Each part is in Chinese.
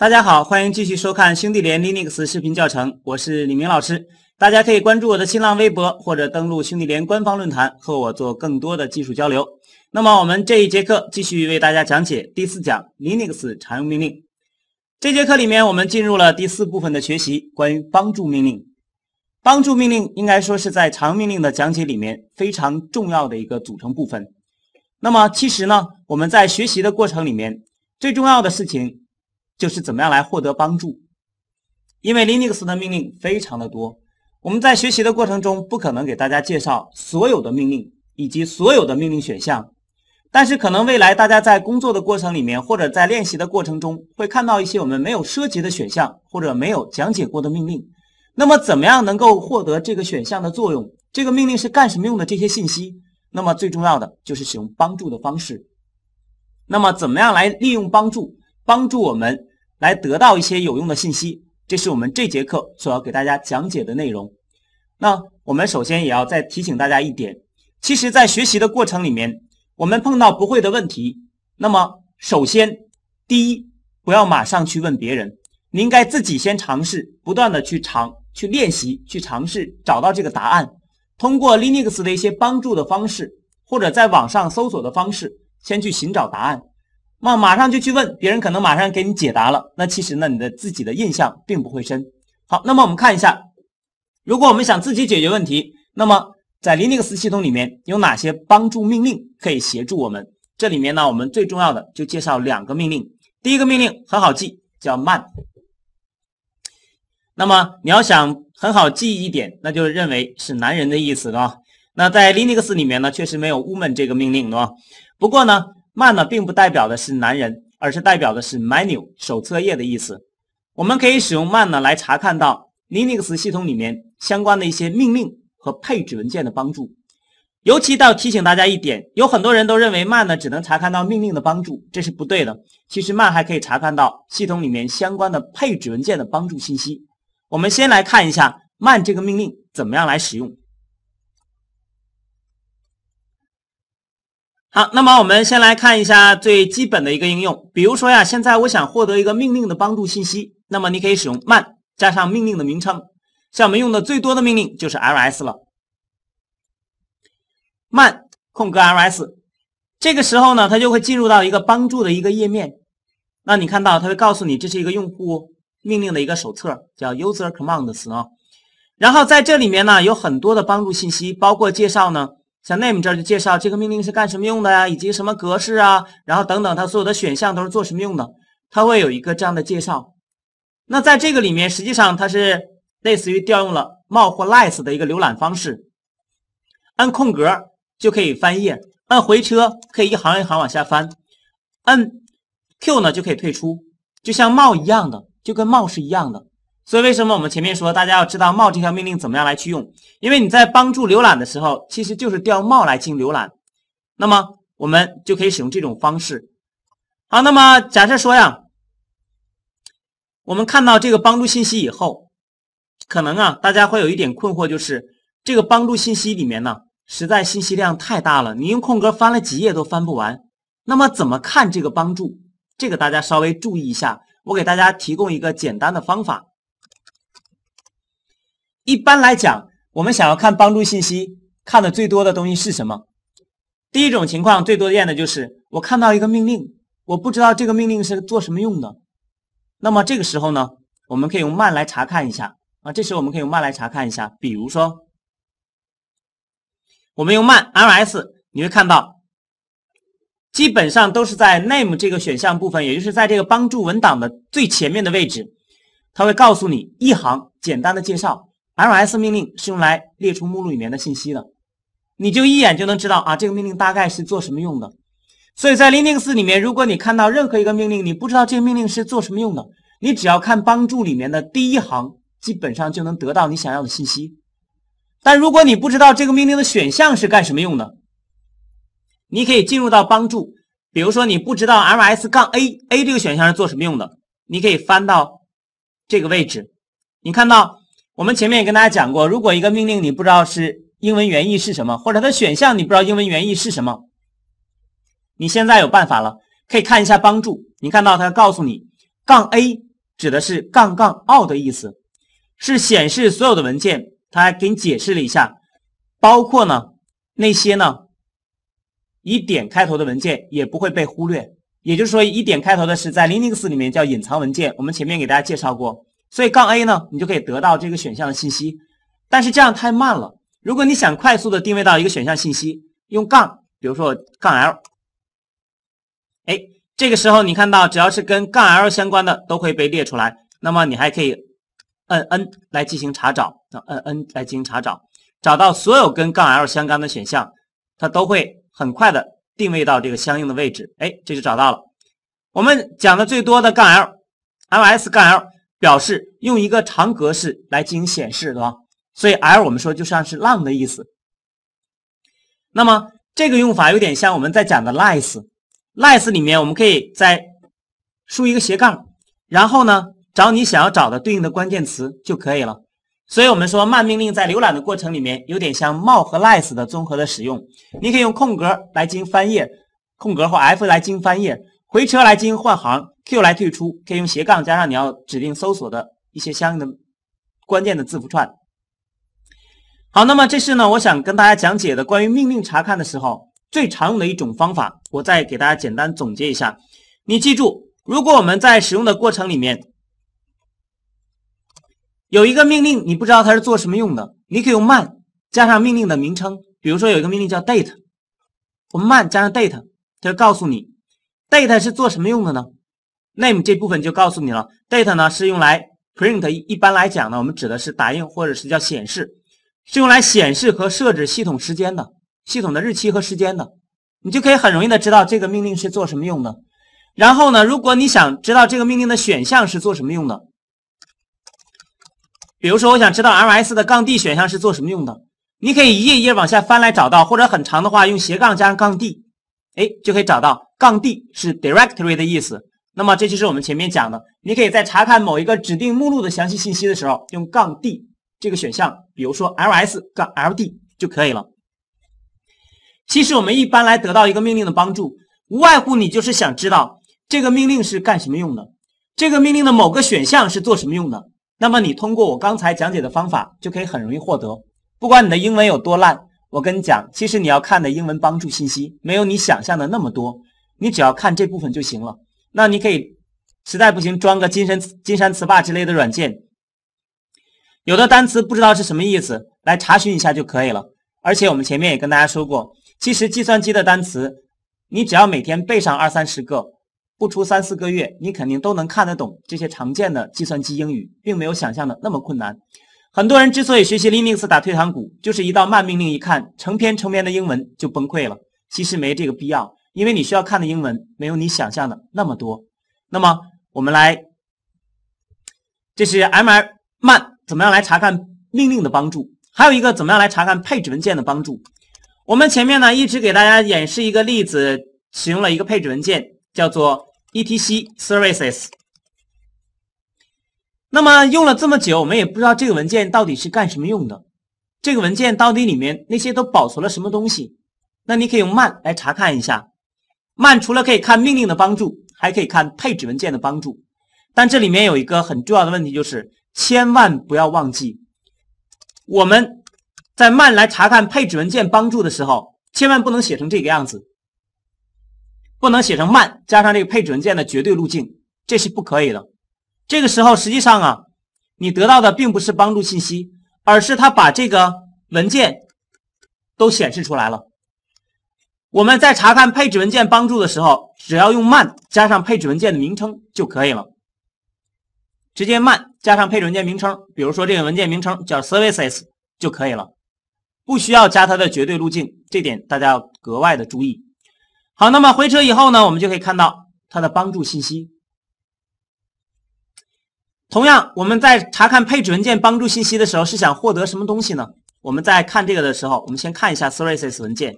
大家好，欢迎继续收看兄弟连 Linux 视频教程，我是李明老师。大家可以关注我的新浪微博，或者登录兄弟连官方论坛和我做更多的技术交流。那么我们这一节课继续为大家讲解第四讲 Linux 常用命令。这节课里面我们进入了第四部分的学习，关于帮助命令。帮助命令应该说是在常命令的讲解里面非常重要的一个组成部分。那么其实呢，我们在学习的过程里面最重要的事情。就是怎么样来获得帮助，因为 Linux 的命令非常的多，我们在学习的过程中不可能给大家介绍所有的命令以及所有的命令选项，但是可能未来大家在工作的过程里面或者在练习的过程中会看到一些我们没有涉及的选项或者没有讲解过的命令，那么怎么样能够获得这个选项的作用，这个命令是干什么用的这些信息，那么最重要的就是使用帮助的方式，那么怎么样来利用帮助帮助我们？来得到一些有用的信息，这是我们这节课所要给大家讲解的内容。那我们首先也要再提醒大家一点，其实，在学习的过程里面，我们碰到不会的问题，那么首先，第一，不要马上去问别人，你应该自己先尝试，不断的去尝、去练习、去尝试，找到这个答案。通过 Linux 的一些帮助的方式，或者在网上搜索的方式，先去寻找答案。那马上就去问别人，可能马上给你解答了。那其实呢，你的自己的印象并不会深。好，那么我们看一下，如果我们想自己解决问题，那么在 Linux 系统里面有哪些帮助命令可以协助我们？这里面呢，我们最重要的就介绍两个命令。第一个命令很好记，叫 man。那么你要想很好记一点，那就认为是男人的意思啊。那在 Linux 里面呢，确实没有 woman 这个命令啊。不过呢，man 呢，并不代表的是男人，而是代表的是 m e n u 手册页的意思。我们可以使用 man 呢来查看到 Linux 系统里面相关的一些命令和配置文件的帮助。尤其到提醒大家一点，有很多人都认为 man 呢只能查看到命令的帮助，这是不对的。其实 man 还可以查看到系统里面相关的配置文件的帮助信息。我们先来看一下 man 这个命令怎么样来使用。好，那么我们先来看一下最基本的一个应用，比如说呀，现在我想获得一个命令的帮助信息，那么你可以使用 man 加上命令的名称。像我们用的最多的命令就是 ls 了，man 空格 ls，这个时候呢，它就会进入到一个帮助的一个页面。那你看到，它会告诉你这是一个用户命令的一个手册，叫 user commands 啊。然后在这里面呢，有很多的帮助信息，包括介绍呢。像 name 这就介绍这个命令是干什么用的呀，以及什么格式啊，然后等等，它所有的选项都是做什么用的，它会有一个这样的介绍。那在这个里面，实际上它是类似于调用了冒或 less 的一个浏览方式，按空格就可以翻页，按回车可以一行一行往下翻，按 Q 呢就可以退出，就像冒一样的，就跟冒是一样的。所以为什么我们前面说大家要知道帽这条命令怎么样来去用？因为你在帮助浏览的时候，其实就是调帽来进行浏览。那么我们就可以使用这种方式。好，那么假设说呀，我们看到这个帮助信息以后，可能啊大家会有一点困惑，就是这个帮助信息里面呢，实在信息量太大了，你用空格翻了几页都翻不完。那么怎么看这个帮助？这个大家稍微注意一下，我给大家提供一个简单的方法。一般来讲，我们想要看帮助信息，看的最多的东西是什么？第一种情况最多见的就是我看到一个命令，我不知道这个命令是做什么用的。那么这个时候呢，我们可以用 man 来查看一下啊。这时候我们可以用 man 来查看一下。比如说，我们用 man ls，你会看到，基本上都是在 name 这个选项部分，也就是在这个帮助文档的最前面的位置，它会告诉你一行简单的介绍。ls 命令是用来列出目录里面的信息的，你就一眼就能知道啊，这个命令大概是做什么用的。所以在 Linux 里面，如果你看到任何一个命令，你不知道这个命令是做什么用的，你只要看帮助里面的第一行，基本上就能得到你想要的信息。但如果你不知道这个命令的选项是干什么用的，你可以进入到帮助，比如说你不知道 ls 杠 a a 这个选项是做什么用的，你可以翻到这个位置，你看到。我们前面也跟大家讲过，如果一个命令你不知道是英文原意是什么，或者它的选项你不知道英文原意是什么，你现在有办法了，可以看一下帮助。你看到它告诉你，杠 a 指的是杠杠 all 的意思，是显示所有的文件。它还给你解释了一下，包括呢那些呢以点开头的文件也不会被忽略。也就是说，以点开头的是在 Linux 里面叫隐藏文件。我们前面给大家介绍过。所以杠 a 呢，你就可以得到这个选项的信息，但是这样太慢了。如果你想快速的定位到一个选项信息，用杠，比如说杠 l，哎，这个时候你看到只要是跟杠 l 相关的都会被列出来。那么你还可以摁 n 来进行查找，摁 n 来进行查找，找到所有跟杠 l 相关的选项，它都会很快的定位到这个相应的位置。哎，这就找到了。我们讲的最多的杠 l l s 杠 l。表示用一个长格式来进行显示，对吧？所以 l 我们说就像是浪的意思。那么这个用法有点像我们在讲的 l i c e s l i c e s 里面我们可以在输一个斜杠，然后呢找你想要找的对应的关键词就可以了。所以我们说慢命令在浏览的过程里面有点像冒和 l i s e s 的综合的使用。你可以用空格来进行翻页，空格或 f 来进行翻页，回车来进行换行。q 来退出，可以用斜杠加上你要指定搜索的一些相应的关键的字符串。好，那么这是呢，我想跟大家讲解的关于命令查看的时候最常用的一种方法。我再给大家简单总结一下。你记住，如果我们在使用的过程里面有一个命令，你不知道它是做什么用的，你可以用 man 加上命令的名称。比如说有一个命令叫 date，我们 man 加上 date，它就告诉你 date 是做什么用的呢？name 这部分就告诉你了。date 呢是用来 print，一般来讲呢，我们指的是打印或者是叫显示，是用来显示和设置系统时间的、系统的日期和时间的。你就可以很容易的知道这个命令是做什么用的。然后呢，如果你想知道这个命令的选项是做什么用的，比如说我想知道 r s 的杠 d 选项是做什么用的，你可以一页一页往下翻来找到，或者很长的话用斜杠加上杠 d，哎，就可以找到杠 d 是 directory 的意思。那么这就是我们前面讲的，你可以在查看某一个指定目录的详细信息的时候，用 “-d” 杠这个选项，比如说 “ls 杠 -l d” 就可以了。其实我们一般来得到一个命令的帮助，无外乎你就是想知道这个命令是干什么用的，这个命令的某个选项是做什么用的。那么你通过我刚才讲解的方法，就可以很容易获得。不管你的英文有多烂，我跟你讲，其实你要看的英文帮助信息没有你想象的那么多，你只要看这部分就行了。那你可以，实在不行装个金山金山词霸之类的软件。有的单词不知道是什么意思，来查询一下就可以了。而且我们前面也跟大家说过，其实计算机的单词，你只要每天背上二三十个，不出三四个月，你肯定都能看得懂这些常见的计算机英语，并没有想象的那么困难。很多人之所以学习 Linux 打退堂鼓，就是一道慢命令一看成篇成篇的英文就崩溃了。其实没这个必要。因为你需要看的英文没有你想象的那么多，那么我们来，这是 m R man 怎么样来查看命令的帮助？还有一个怎么样来查看配置文件的帮助？我们前面呢一直给大家演示一个例子，使用了一个配置文件叫做 /etc/services。那么用了这么久，我们也不知道这个文件到底是干什么用的，这个文件到底里面那些都保存了什么东西？那你可以用 man 来查看一下。慢除了可以看命令的帮助，还可以看配置文件的帮助，但这里面有一个很重要的问题，就是千万不要忘记，我们在慢来查看配置文件帮助的时候，千万不能写成这个样子，不能写成慢加上这个配置文件的绝对路径，这是不可以的。这个时候实际上啊，你得到的并不是帮助信息，而是它把这个文件都显示出来了。我们在查看配置文件帮助的时候，只要用 man 加上配置文件的名称就可以了，直接 man 加上配置文件名称，比如说这个文件名称叫 services 就可以了，不需要加它的绝对路径，这点大家要格外的注意。好，那么回车以后呢，我们就可以看到它的帮助信息。同样，我们在查看配置文件帮助信息的时候，是想获得什么东西呢？我们在看这个的时候，我们先看一下 services 文件。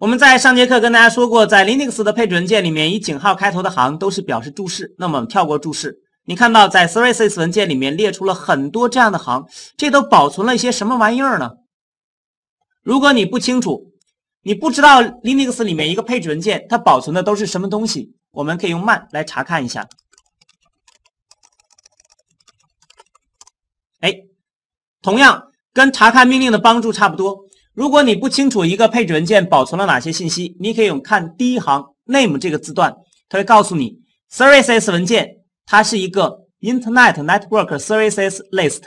我们在上节课跟大家说过，在 Linux 的配置文件里面，以井号开头的行都是表示注释。那我们跳过注释，你看到在 services 文件里面列出了很多这样的行，这都保存了一些什么玩意儿呢？如果你不清楚，你不知道 Linux 里面一个配置文件它保存的都是什么东西，我们可以用 man 来查看一下。哎，同样跟查看命令的帮助差不多。如果你不清楚一个配置文件保存了哪些信息，你可以用看第一行 name 这个字段，它会告诉你 services 文件它是一个 Internet Network Services List，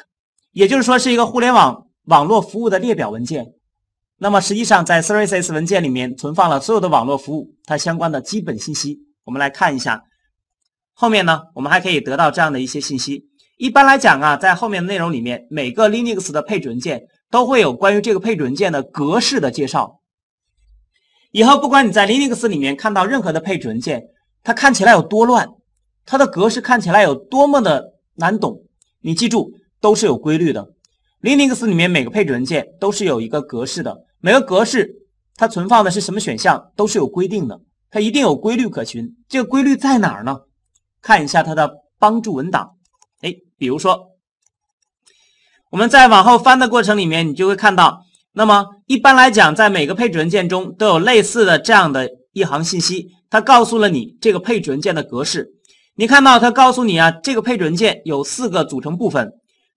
也就是说是一个互联网网络服务的列表文件。那么实际上在 services 文件里面存放了所有的网络服务它相关的基本信息。我们来看一下后面呢，我们还可以得到这样的一些信息。一般来讲啊，在后面的内容里面，每个 Linux 的配置文件。都会有关于这个配置文件的格式的介绍。以后不管你在 Linux 里面看到任何的配置文件，它看起来有多乱，它的格式看起来有多么的难懂，你记住都是有规律的。Linux 里面每个配置文件都是有一个格式的，每个格式它存放的是什么选项都是有规定的，它一定有规律可循。这个规律在哪儿呢？看一下它的帮助文档，哎，比如说。我们在往后翻的过程里面，你就会看到，那么一般来讲，在每个配置文件中都有类似的这样的一行信息，它告诉了你这个配置文件的格式。你看到它告诉你啊，这个配置文件有四个组成部分，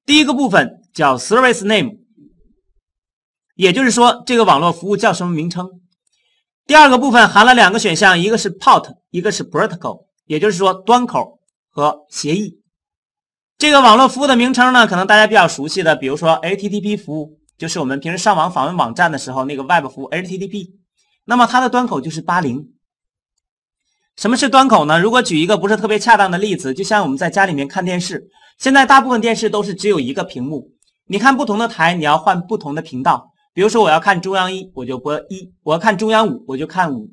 第一个部分叫 service name，也就是说这个网络服务叫什么名称。第二个部分含了两个选项，一个是 port，一个是 protocol，也就是说端口和协议。这个网络服务的名称呢，可能大家比较熟悉的，比如说 HTTP 服务，就是我们平时上网访问网站的时候那个 Web 服务 HTTP。那么它的端口就是八零。什么是端口呢？如果举一个不是特别恰当的例子，就像我们在家里面看电视，现在大部分电视都是只有一个屏幕，你看不同的台，你要换不同的频道。比如说我要看中央一，我就播一；我要看中央五，我就看五。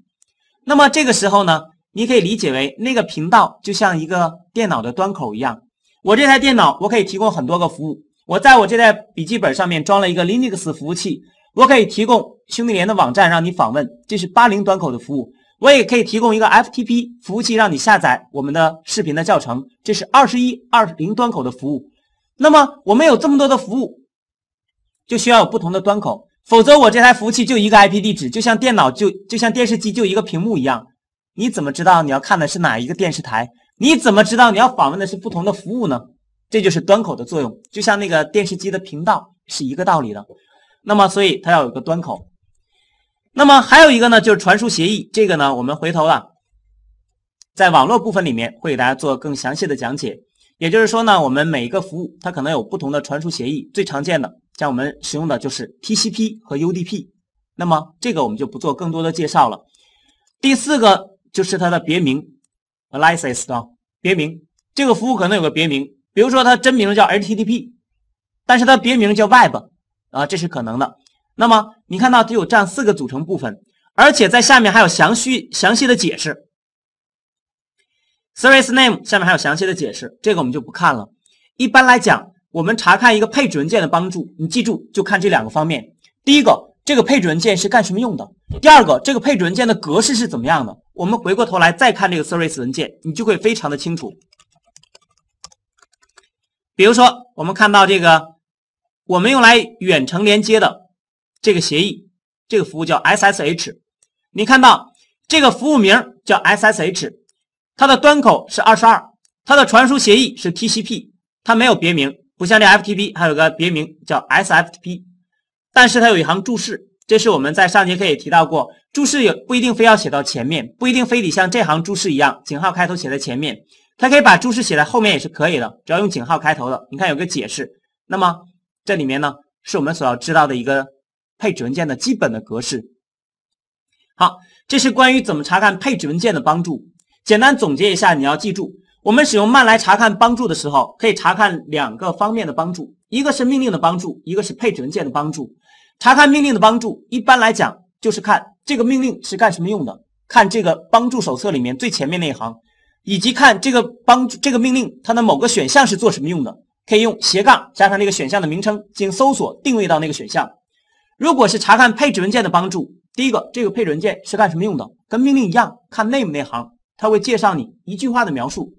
那么这个时候呢，你可以理解为那个频道就像一个电脑的端口一样。我这台电脑，我可以提供很多个服务。我在我这台笔记本上面装了一个 Linux 服务器，我可以提供兄弟连的网站让你访问，这是八零端口的服务。我也可以提供一个 FTP 服务器让你下载我们的视频的教程，这是二十一二零端口的服务。那么我们有这么多的服务，就需要有不同的端口，否则我这台服务器就一个 IP 地址，就像电脑就就像电视机就一个屏幕一样，你怎么知道你要看的是哪一个电视台？你怎么知道你要访问的是不同的服务呢？这就是端口的作用，就像那个电视机的频道是一个道理的。那么，所以它要有个端口。那么还有一个呢，就是传输协议。这个呢，我们回头啊，在网络部分里面会给大家做更详细的讲解。也就是说呢，我们每一个服务它可能有不同的传输协议。最常见的，像我们使用的就是 TCP 和 UDP。那么这个我们就不做更多的介绍了。第四个就是它的别名。Aliases 啊，别名，这个服务可能有个别名，比如说它真名叫 HTTP，但是它别名叫 Web，啊，这是可能的。那么你看到只有这样四个组成部分，而且在下面还有详细详细的解释。Service name 下面还有详细的解释，这个我们就不看了。一般来讲，我们查看一个配置文件的帮助，你记住就看这两个方面。第一个。这个配置文件是干什么用的？第二个，这个配置文件的格式是怎么样的？我们回过头来再看这个 service 文件，你就会非常的清楚。比如说，我们看到这个我们用来远程连接的这个协议，这个服务叫 SSH。你看到这个服务名叫 SSH，它的端口是二十二，它的传输协议是 TCP，它没有别名，不像这 FTP 还有个别名叫 SFTP。但是它有一行注释，这是我们在上节课也提到过。注释也不一定非要写到前面，不一定非得像这行注释一样，井号开头写在前面。它可以把注释写在后面也是可以的，只要用井号开头的。你看有个解释，那么这里面呢，是我们所要知道的一个配置文件的基本的格式。好，这是关于怎么查看配置文件的帮助。简单总结一下，你要记住，我们使用慢来查看帮助的时候，可以查看两个方面的帮助，一个是命令的帮助，一个是配置文件的帮助。查看命令的帮助，一般来讲就是看这个命令是干什么用的，看这个帮助手册里面最前面那一行，以及看这个帮助这个命令它的某个选项是做什么用的，可以用斜杠加上那个选项的名称进行搜索定位到那个选项。如果是查看配置文件的帮助，第一个这个配置文件是干什么用的，跟命令一样，看 name 那行，它会介绍你一句话的描述，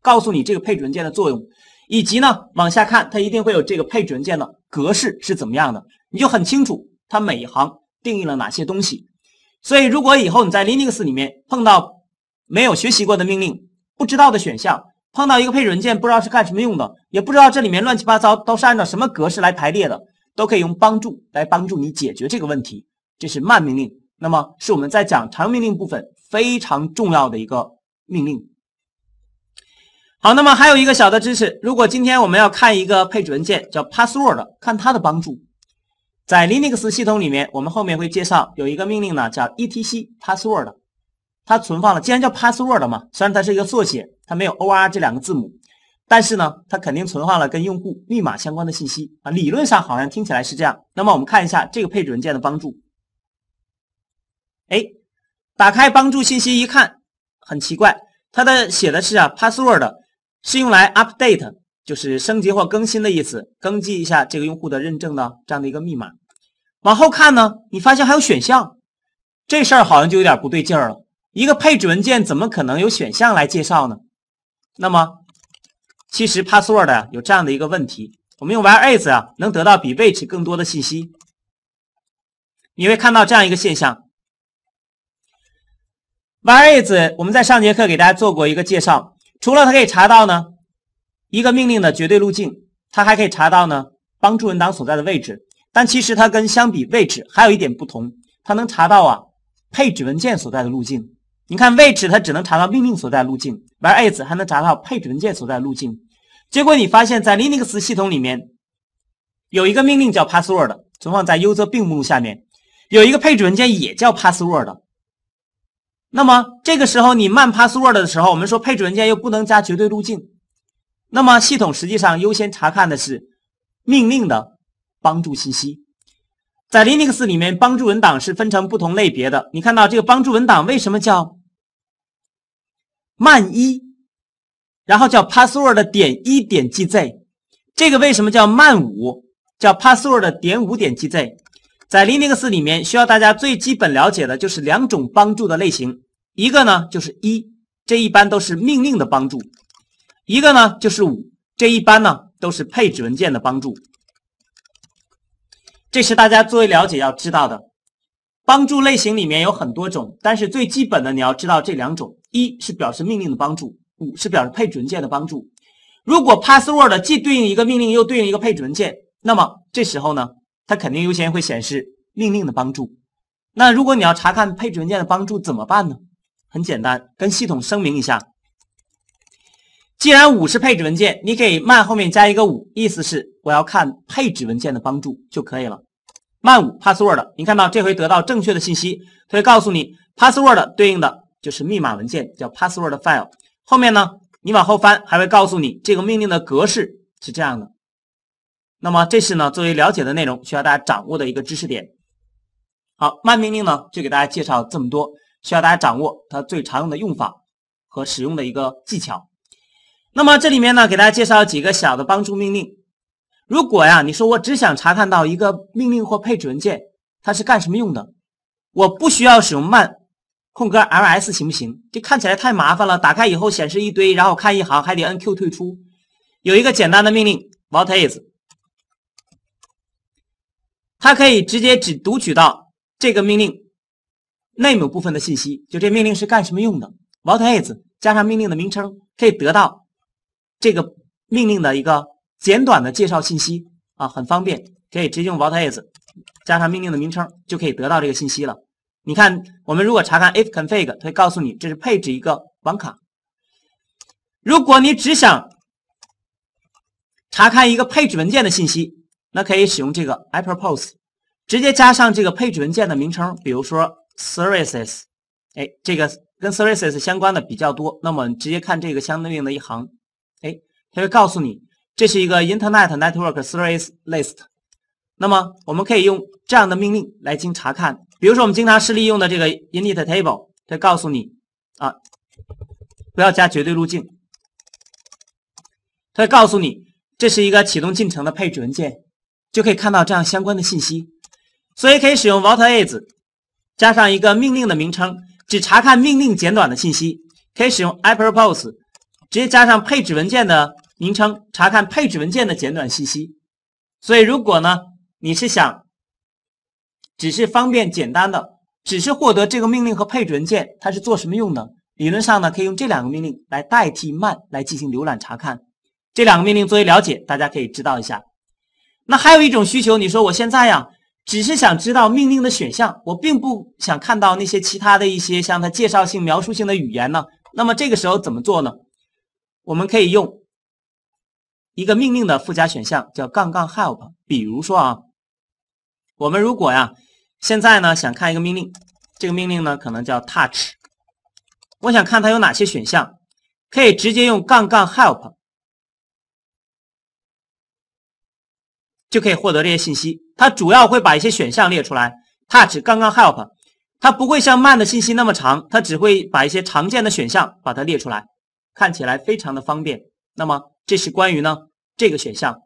告诉你这个配置文件的作用，以及呢往下看它一定会有这个配置文件的格式是怎么样的。你就很清楚它每一行定义了哪些东西。所以，如果以后你在 Linux 里面碰到没有学习过的命令、不知道的选项、碰到一个配置文件不知道是干什么用的，也不知道这里面乱七八糟都是按照什么格式来排列的，都可以用帮助来帮助你解决这个问题。这是慢命令，那么是我们在讲常用命令部分非常重要的一个命令。好，那么还有一个小的知识，如果今天我们要看一个配置文件叫 password，看它的帮助。在 Linux 系统里面，我们后面会介绍有一个命令呢，叫 /etc/password 它存放了。既然叫 password 嘛，虽然它是一个缩写，它没有 o r 这两个字母，但是呢，它肯定存放了跟用户密码相关的信息啊。理论上好像听起来是这样。那么我们看一下这个配置文件的帮助，哎，打开帮助信息一看，很奇怪，它的写的是啊，password 是用来 update，就是升级或更新的意思，更新一下这个用户的认证的这样的一个密码。往后看呢，你发现还有选项，这事儿好像就有点不对劲儿了。一个配置文件怎么可能有选项来介绍呢？那么，其实 p a s s w o r d 有这样的一个问题，我们用 Where-Is 啊，能得到比 Which 更多的信息。你会看到这样一个现象，Where-Is 我们在上节课给大家做过一个介绍，除了它可以查到呢一个命令的绝对路径，它还可以查到呢帮助文档所在的位置。但其实它跟相比位置还有一点不同，它能查到啊配置文件所在的路径。你看位置它只能查到命令所在路径，而 as 还能查到配置文件所在路径。结果你发现，在 Linux 系统里面有一个命令叫 password，存放在 user b 目录下面，有一个配置文件也叫 password。那么这个时候你慢 password 的时候，我们说配置文件又不能加绝对路径，那么系统实际上优先查看的是命令的。帮助信息在 Linux 里面，帮助文档是分成不同类别的。你看到这个帮助文档为什么叫慢一？然后叫 password 点一点 gz。这个为什么叫慢五？叫 password 点五点 gz。在 Linux 里面，需要大家最基本了解的就是两种帮助的类型：一个呢就是一，这一般都是命令的帮助；一个呢就是五，这一般呢都是配置文件的帮助。这是大家作为了解要知道的。帮助类型里面有很多种，但是最基本的你要知道这两种：一是表示命令的帮助，五是表示配置文件的帮助。如果 password 既对应一个命令又对应一个配置文件，那么这时候呢，它肯定优先会显示命令的帮助。那如果你要查看配置文件的帮助怎么办呢？很简单，跟系统声明一下。既然五是配置文件，你给 man 后面加一个五，意思是。我要看配置文件的帮助就可以了。慢五 password，你看到这回得到正确的信息，它会告诉你 password 对应的就是密码文件，叫 password file。后面呢，你往后翻还会告诉你这个命令的格式是这样的。那么这是呢作为了解的内容，需要大家掌握的一个知识点。好慢命令呢就给大家介绍这么多，需要大家掌握它最常用的用法和使用的一个技巧。那么这里面呢给大家介绍几个小的帮助命令。如果呀，你说我只想查看到一个命令或配置文件，它是干什么用的？我不需要使用慢空格 ls 行不行？这看起来太麻烦了，打开以后显示一堆，然后看一行还得摁 q 退出。有一个简单的命令 what is，它可以直接只读取到这个命令 name 部分的信息，就这命令是干什么用的？what is 加上命令的名称，可以得到这个命令的一个。简短的介绍信息啊，很方便，可以直接用 what is 加上命令的名称，就可以得到这个信息了。你看，我们如果查看 ifconfig，它会告诉你这是配置一个网卡。如果你只想查看一个配置文件的信息，那可以使用这个 iprops，o e 直接加上这个配置文件的名称，比如说 services，哎，这个跟 services 相关的比较多，那么直接看这个相对应的一行，哎，它会告诉你。这是一个 Internet Network Service List。那么，我们可以用这样的命令来进行查看。比如说，我们经常是利用的这个 i n i t table，它告诉你啊，不要加绝对路径。它告诉你，这是一个启动进程的配置文件，就可以看到这样相关的信息。所以，可以使用 what is 加上一个命令的名称，只查看命令简短的信息。可以使用 apropos，直接加上配置文件的。名称查看配置文件的简短信息，所以如果呢你是想只是方便简单的，只是获得这个命令和配置文件它是做什么用的？理论上呢可以用这两个命令来代替 man 来进行浏览查看。这两个命令作为了解，大家可以知道一下。那还有一种需求，你说我现在呀只是想知道命令的选项，我并不想看到那些其他的一些像它介绍性描述性的语言呢。那么这个时候怎么做呢？我们可以用。一个命令的附加选项叫 “-help” 杠杠。比如说啊，我们如果呀，现在呢想看一个命令，这个命令呢可能叫 “touch”，我想看它有哪些选项，可以直接用 “-help” 杠杠就可以获得这些信息。它主要会把一些选项列出来。touch 杠杠 -help，它不会像慢的信息那么长，它只会把一些常见的选项把它列出来，看起来非常的方便。那么这是关于呢。这个选项，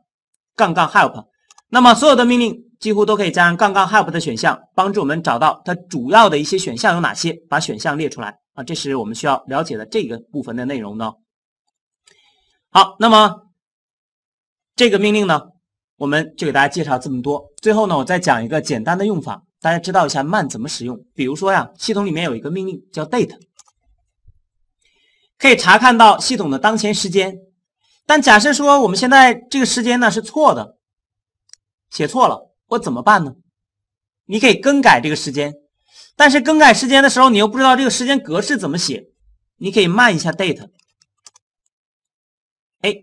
杠杠 help，那么所有的命令几乎都可以加上杠杠 help 的选项，帮助我们找到它主要的一些选项有哪些，把选项列出来啊。这是我们需要了解的这个部分的内容呢。好，那么这个命令呢，我们就给大家介绍这么多。最后呢，我再讲一个简单的用法，大家知道一下慢怎么使用。比如说呀，系统里面有一个命令叫 date，可以查看到系统的当前时间。但假设说我们现在这个时间呢是错的，写错了，我怎么办呢？你可以更改这个时间，但是更改时间的时候，你又不知道这个时间格式怎么写，你可以慢一下 date。哎，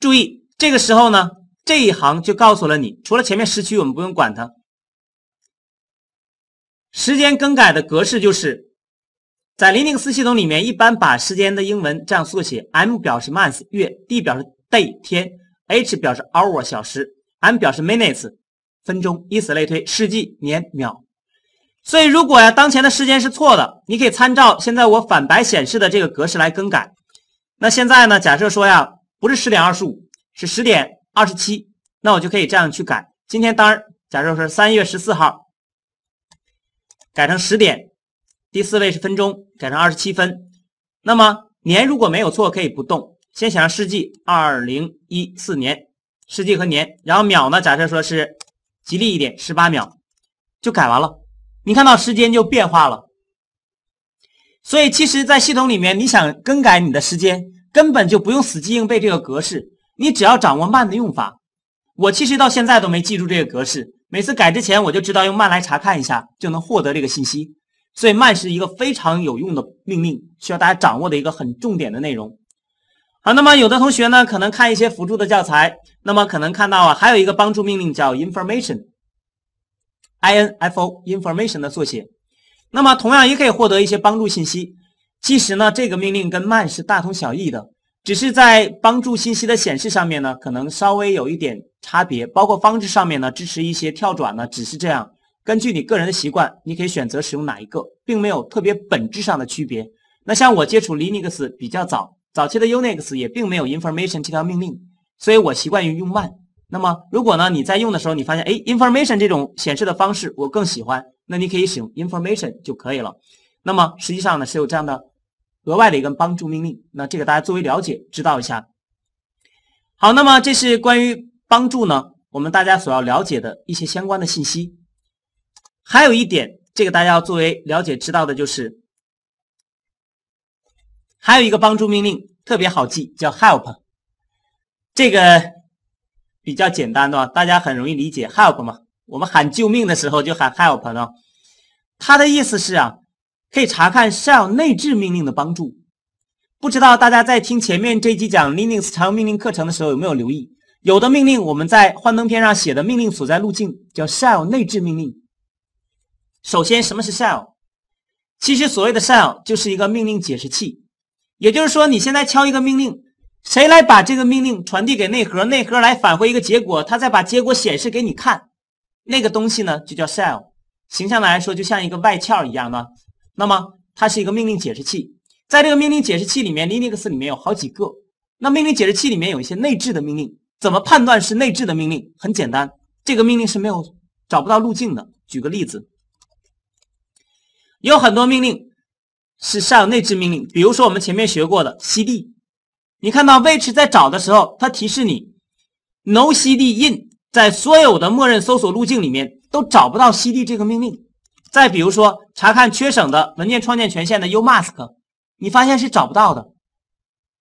注意这个时候呢，这一行就告诉了你，除了前面时区我们不用管它，时间更改的格式就是。在 Linux 系统里面，一般把时间的英文这样缩写：M 表示 month 月，D 表示 day 天，H 表示 hour 小时，M 表示 minutes 分钟，以此类推，世纪、年、秒。所以，如果呀当前的时间是错的，你可以参照现在我反白显示的这个格式来更改。那现在呢，假设说呀不是十点二十五，是十点二十七，那我就可以这样去改。今天当然，假设是三月十四号，改成十点。第四位是分钟，改成二十七分。那么年如果没有错，可以不动。先想上世纪，二零一四年，世纪和年。然后秒呢？假设说是吉利一点，十八秒，就改完了。你看到时间就变化了。所以其实，在系统里面，你想更改你的时间，根本就不用死记硬背这个格式，你只要掌握慢的用法。我其实到现在都没记住这个格式，每次改之前，我就知道用慢来查看一下，就能获得这个信息。所以慢是一个非常有用的命令，需要大家掌握的一个很重点的内容。好，那么有的同学呢，可能看一些辅助的教材，那么可能看到啊，还有一个帮助命令叫 information，i n f o information 的缩写。那么同样也可以获得一些帮助信息。其实呢，这个命令跟慢是大同小异的，只是在帮助信息的显示上面呢，可能稍微有一点差别，包括方式上面呢，支持一些跳转呢，只是这样。根据你个人的习惯，你可以选择使用哪一个，并没有特别本质上的区别。那像我接触 Linux 比较早，早期的 Unix 也并没有 information 这条命令，所以我习惯于用 one。那么，如果呢你在用的时候，你发现哎 information 这种显示的方式我更喜欢，那你可以使用 information 就可以了。那么实际上呢是有这样的额外的一个帮助命令，那这个大家作为了解知道一下。好，那么这是关于帮助呢，我们大家所要了解的一些相关的信息。还有一点，这个大家要作为了解知道的，就是还有一个帮助命令特别好记，叫 help，这个比较简单，的，大家很容易理解，help 嘛，我们喊救命的时候就喊 help 呢。它的意思是啊，可以查看 shell 内置命令的帮助。不知道大家在听前面这集讲 Linux 常用命令课程的时候有没有留意？有的命令我们在幻灯片上写的命令所在路径叫 shell 内置命令。首先，什么是 shell？其实所谓的 shell 就是一个命令解释器，也就是说，你现在敲一个命令，谁来把这个命令传递给内核，内核来返回一个结果，它再把结果显示给你看。那个东西呢，就叫 shell。形象的来说，就像一个外壳一样的。那么，它是一个命令解释器。在这个命令解释器里面，Linux 里面有好几个。那命令解释器里面有一些内置的命令，怎么判断是内置的命令？很简单，这个命令是没有找不到路径的。举个例子。有很多命令是上内置命令，比如说我们前面学过的 cd，你看到 which 在找的时候，它提示你 no cd in，在所有的默认搜索路径里面都找不到 cd 这个命令。再比如说查看缺省的文件创建权限的 umask，你发现是找不到的。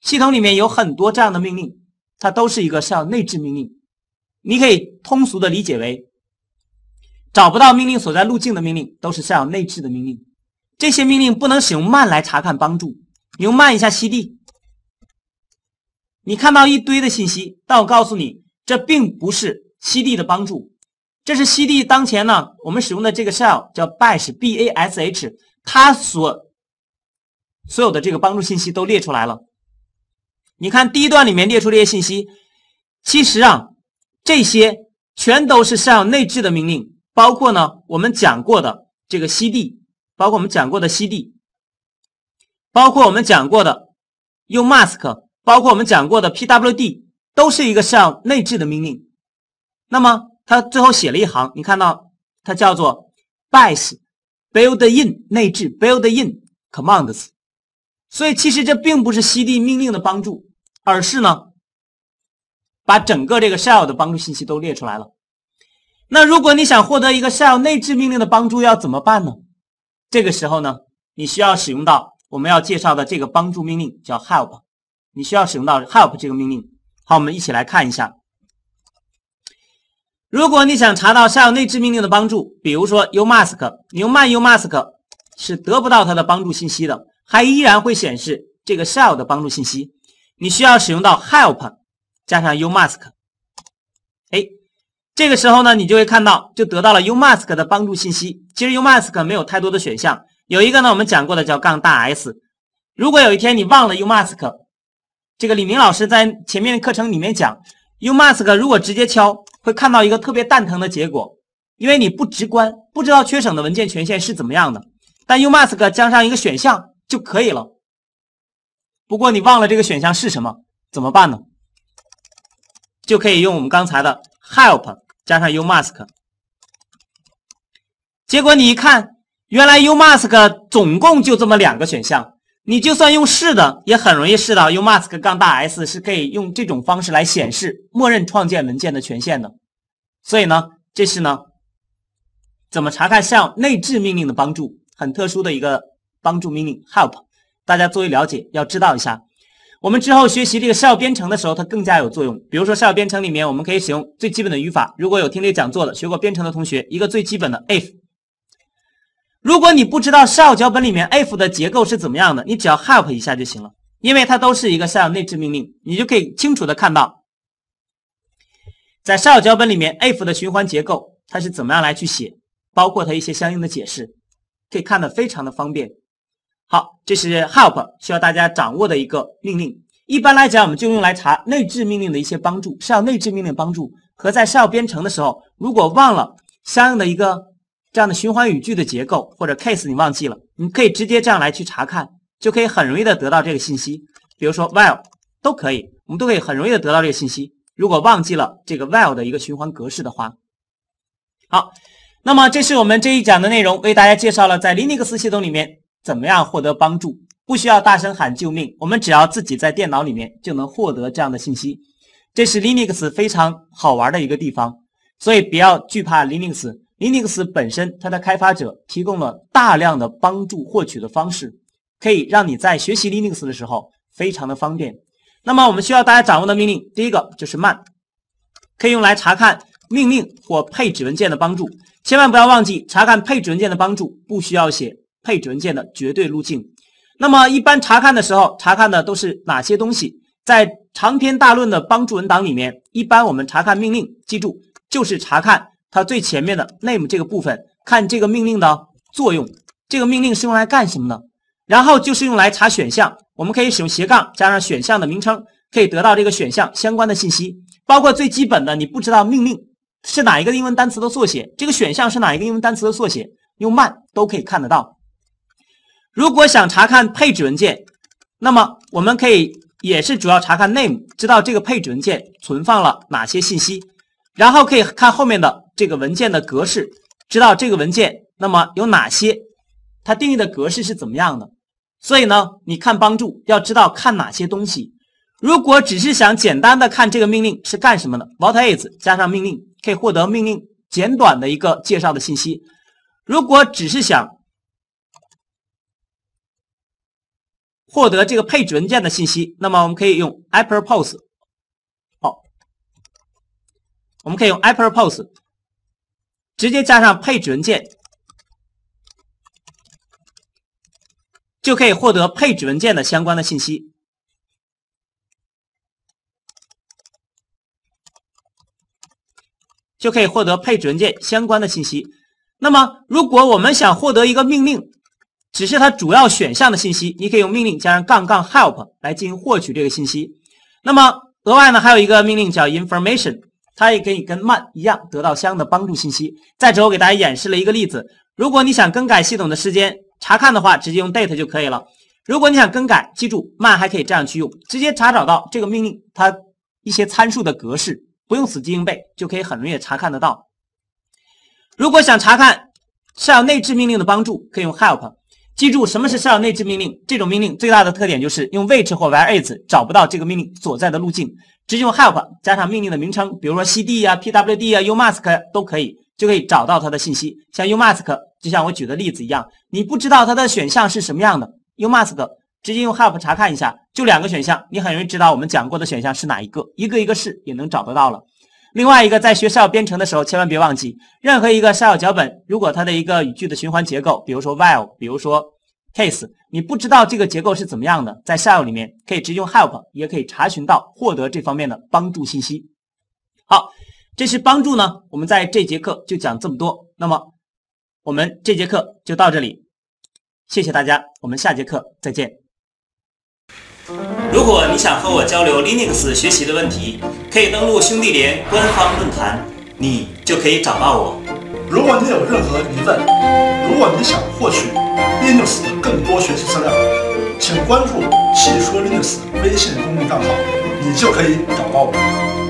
系统里面有很多这样的命令，它都是一个上内置命令。你可以通俗的理解为，找不到命令所在路径的命令都是上内置的命令。这些命令不能使用 man 来查看帮助。你用 man 一下 cd，你看到一堆的信息。但我告诉你，这并不是 cd 的帮助，这是 cd 当前呢我们使用的这个 shell 叫 bash，bash 它所所有的这个帮助信息都列出来了。你看第一段里面列出这些信息，其实啊这些全都是 shell 内置的命令，包括呢我们讲过的这个 cd。包括我们讲过的 cd，包括我们讲过的 umask，包括我们讲过的 pwd，都是一个 shell 内置的命令。那么它最后写了一行，你看到它叫做 base build in 内置 build in commands。所以其实这并不是 cd 命令的帮助，而是呢把整个这个 shell 的帮助信息都列出来了。那如果你想获得一个 shell 内置命令的帮助，要怎么办呢？这个时候呢，你需要使用到我们要介绍的这个帮助命令，叫 help。你需要使用到 help 这个命令。好，我们一起来看一下。如果你想查到 shell 内置命令的帮助，比如说 y o umask，你用 man umask 是得不到它的帮助信息的，还依然会显示这个 shell 的帮助信息。你需要使用到 help 加上 y o umask。这个时候呢，你就会看到，就得到了 umask 的帮助信息。其实 umask 没有太多的选项，有一个呢，我们讲过的叫杠大 S。如果有一天你忘了 umask，这个李明老师在前面的课程里面讲，umask 如果直接敲，会看到一个特别蛋疼的结果，因为你不直观，不知道缺省的文件权限是怎么样的。但 umask 加上一个选项就可以了。不过你忘了这个选项是什么，怎么办呢？就可以用我们刚才的。help 加上 umask，结果你一看，原来 umask 总共就这么两个选项。你就算用试的，也很容易试到 umask 杠大 S 是可以用这种方式来显示默认创建文件的权限的。所以呢，这是呢怎么查看向内置命令的帮助，很特殊的一个帮助命令 help，大家作为了解要知道一下。我们之后学习这个 shell 编程的时候，它更加有作用。比如说，shell 编程里面我们可以使用最基本的语法。如果有听这讲座的、学过编程的同学，一个最基本的 if。如果你不知道 shell 脚本里面 if 的结构是怎么样的，你只要 help 一下就行了，因为它都是一个 shell 内置命令，你就可以清楚的看到，在 shell 脚本里面 if 的循环结构它是怎么样来去写，包括它一些相应的解释，可以看得非常的方便。好，这是 help 需要大家掌握的一个命令。一般来讲，我们就用来查内置命令的一些帮助。是要内置命令帮助，和在 shell 编程的时候，如果忘了相应的一个这样的循环语句的结构，或者 case 你忘记了，你可以直接这样来去查看，就可以很容易的得到这个信息。比如说 while 都可以，我们都可以很容易的得到这个信息。如果忘记了这个 while 的一个循环格式的话，好，那么这是我们这一讲的内容，为大家介绍了在 Linux 系统里面。怎么样获得帮助？不需要大声喊救命，我们只要自己在电脑里面就能获得这样的信息。这是 Linux 非常好玩的一个地方，所以不要惧怕 Linux。Linux 本身它的开发者提供了大量的帮助获取的方式，可以让你在学习 Linux 的时候非常的方便。那么我们需要大家掌握的命令，第一个就是 man，可以用来查看命令或配置文件的帮助。千万不要忘记查看配置文件的帮助，不需要写。配置文件的绝对路径。那么一般查看的时候，查看的都是哪些东西？在长篇大论的帮助文档里面，一般我们查看命令，记住就是查看它最前面的 name 这个部分，看这个命令的作用。这个命令是用来干什么的？然后就是用来查选项，我们可以使用斜杠加上选项的名称，可以得到这个选项相关的信息，包括最基本的你不知道命令是哪一个英文单词的缩写，这个选项是哪一个英文单词的缩写，用 man 都可以看得到。如果想查看配置文件，那么我们可以也是主要查看 name，知道这个配置文件存放了哪些信息，然后可以看后面的这个文件的格式，知道这个文件那么有哪些，它定义的格式是怎么样的。所以呢，你看帮助要知道看哪些东西。如果只是想简单的看这个命令是干什么的，what is 加上命令可以获得命令简短的一个介绍的信息。如果只是想获得这个配置文件的信息，那么我们可以用 apple p o s e 好，我们可以用 apple p o s e 直接加上配置文件，就可以获得配置文件的相关的信息，就可以获得配置文件相关的信息。那么，如果我们想获得一个命令。只是它主要选项的信息，你可以用命令加上“杠杠 help” 来进行获取这个信息。那么额外呢，还有一个命令叫 “information”，它也可以跟 “man” 一样得到相应的帮助信息。再之后给大家演示了一个例子：如果你想更改系统的时间查看的话，直接用 “date” 就可以了。如果你想更改，记住 “man” 还可以这样去用，直接查找到这个命令它一些参数的格式，不用死记硬背就可以很容易查看得到。如果想查看需要内置命令的帮助，可以用 “help”。记住什么是 shell 内置命令？这种命令最大的特点就是用 which 或 whereis 找不到这个命令所在的路径，直接用 help 加上命令的名称，比如说 cd 啊、pwd 啊、umask 都可以，就可以找到它的信息。像 umask，就像我举的例子一样，你不知道它的选项是什么样的，umask 直接用 help 查看一下，就两个选项，你很容易知道我们讲过的选项是哪一个，一个一个试也能找得到了。另外一个，在学 shell 编程的时候，千万别忘记，任何一个 shell 脚本，如果它的一个语句的循环结构，比如说 while，比如说 case，你不知道这个结构是怎么样的，在 shell 里面可以直接用 help，也可以查询到，获得这方面的帮助信息。好，这是帮助呢。我们在这节课就讲这么多，那么我们这节课就到这里，谢谢大家，我们下节课再见。如果你想和我交流 Linux 学习的问题。可以登录兄弟连官方论坛，你就可以找到我。如果你有任何疑问，如果你想获取 Linux 的更多学习资料，请关注“细说 Linux” 微信公众账号，你就可以找到我。